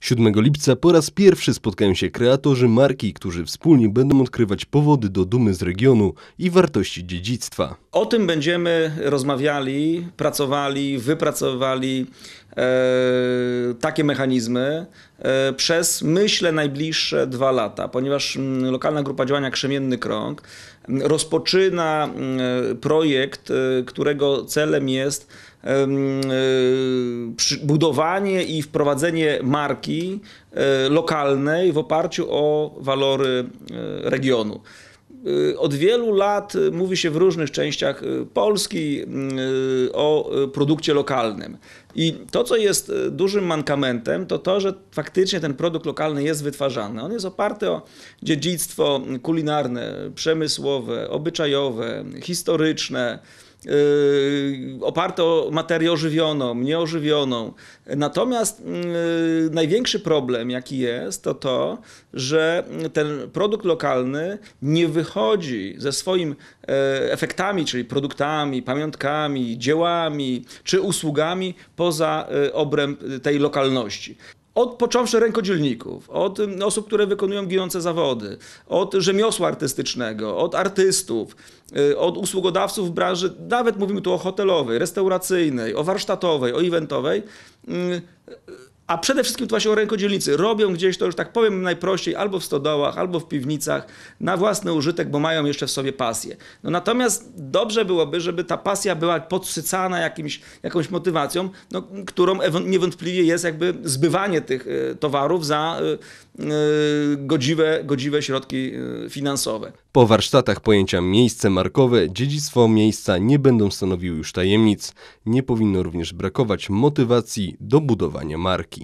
7 lipca po raz pierwszy spotkają się kreatorzy marki, którzy wspólnie będą odkrywać powody do dumy z regionu i wartości dziedzictwa. O tym będziemy rozmawiali, pracowali, wypracowali E, takie mechanizmy e, przez, myślę, najbliższe dwa lata, ponieważ mm, lokalna grupa działania Krzemienny Krąg mm, rozpoczyna mm, projekt, e, którego celem jest budowanie i wprowadzenie marki lokalnej w oparciu o walory regionu. Y, od wielu lat y, mówi się w różnych częściach y, Polski o produkcie lokalnym. I to, co jest dużym mankamentem, to to, że faktycznie ten produkt lokalny jest wytwarzany. On jest oparty o dziedzictwo kulinarne, przemysłowe, obyczajowe, historyczne Yy, oparte o materię ożywioną, nieożywioną. Natomiast yy, największy problem, jaki jest, to to, że ten produkt lokalny nie wychodzi ze swoimi yy, efektami, czyli produktami, pamiątkami, dziełami czy usługami poza obręb tej lokalności. Od począwszy rękodzielników, od mm, osób, które wykonują ginące zawody, od rzemiosła artystycznego, od artystów, y, od usługodawców branży, nawet mówimy tu o hotelowej, restauracyjnej, o warsztatowej, o eventowej mm, a przede wszystkim to właśnie rękodzielnicy robią gdzieś to już tak powiem najprościej albo w stodołach, albo w piwnicach na własny użytek, bo mają jeszcze w sobie pasję. No natomiast dobrze byłoby, żeby ta pasja była podsycana jakimś, jakąś motywacją, no, którą niewątpliwie jest jakby zbywanie tych e, towarów za e, e, godziwe, godziwe środki finansowe. Po warsztatach pojęcia miejsce markowe, dziedzictwo miejsca nie będą stanowiły już tajemnic. Nie powinno również brakować motywacji do budowania marki.